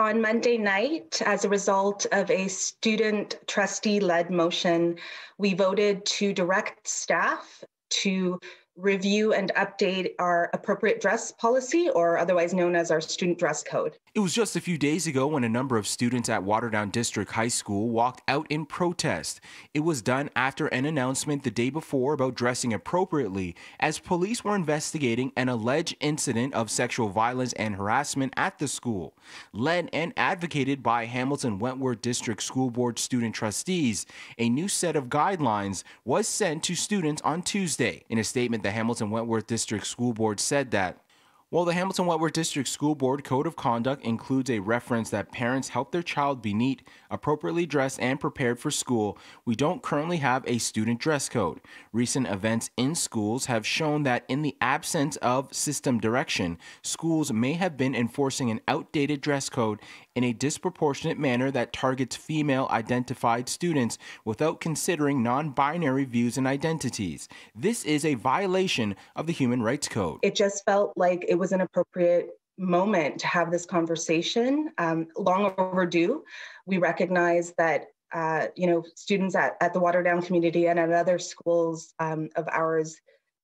on Monday night, as a result of a student trustee led motion, we voted to direct staff to review and update our appropriate dress policy, or otherwise known as our student dress code. It was just a few days ago when a number of students at Waterdown District High School walked out in protest. It was done after an announcement the day before about dressing appropriately, as police were investigating an alleged incident of sexual violence and harassment at the school, led and advocated by Hamilton Wentworth District School Board student trustees. A new set of guidelines was sent to students on Tuesday. In a statement that the Hamilton Wentworth District School Board said that while the Hamilton Wentworth District School Board Code of Conduct includes a reference that parents help their child be neat, appropriately dressed, and prepared for school. We don't currently have a student dress code. Recent events in schools have shown that, in the absence of system direction, schools may have been enforcing an outdated dress code in a disproportionate manner that targets female identified students without considering non binary views and identities. This is a violation of the Human Rights Code. It just felt like it it was an appropriate moment to have this conversation, um, long overdue. We recognize that uh, you know students at, at the Waterdown community and at other schools um, of ours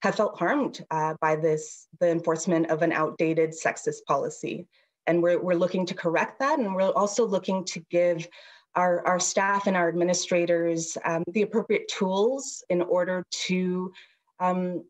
have felt harmed uh, by this the enforcement of an outdated sexist policy, and we're we're looking to correct that, and we're also looking to give. Our, our staff and our administrators um, the appropriate tools in order to um,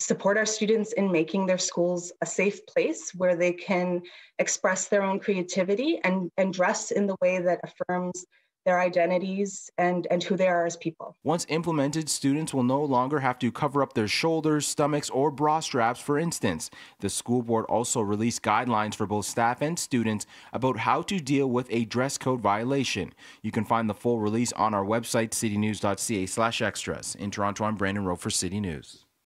support our students in making their schools a safe place where they can express their own creativity and, and dress in the way that affirms their identities and, and who they are as people. Once implemented, students will no longer have to cover up their shoulders, stomachs, or bra straps, for instance. The school board also released guidelines for both staff and students about how to deal with a dress code violation. You can find the full release on our website, citynews.ca slash extras. In Toronto, I'm Brandon Rowe for City News.